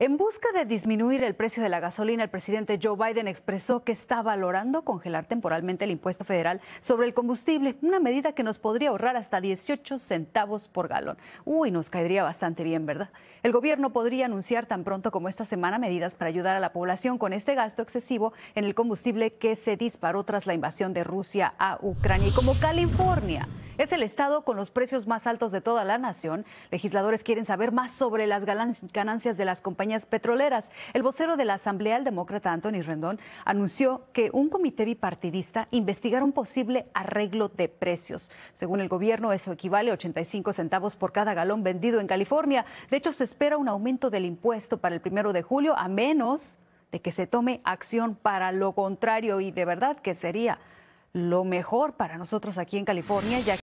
En busca de disminuir el precio de la gasolina, el presidente Joe Biden expresó que está valorando congelar temporalmente el impuesto federal sobre el combustible, una medida que nos podría ahorrar hasta 18 centavos por galón. Uy, nos caería bastante bien, ¿verdad? El gobierno podría anunciar tan pronto como esta semana medidas para ayudar a la población con este gasto excesivo en el combustible que se disparó tras la invasión de Rusia a Ucrania. Y como California es el estado con los precios más altos de toda la nación. Legisladores quieren saber más sobre las ganancias de las compañías petroleras. El vocero de la Asamblea, el demócrata Anthony Rendón, anunció que un comité bipartidista investigará un posible arreglo de precios. Según el gobierno, eso equivale a 85 centavos por cada galón vendido en California. De hecho, se espera un aumento del impuesto para el primero de julio, a menos de que se tome acción para lo contrario y de verdad que sería lo mejor para nosotros aquí en California,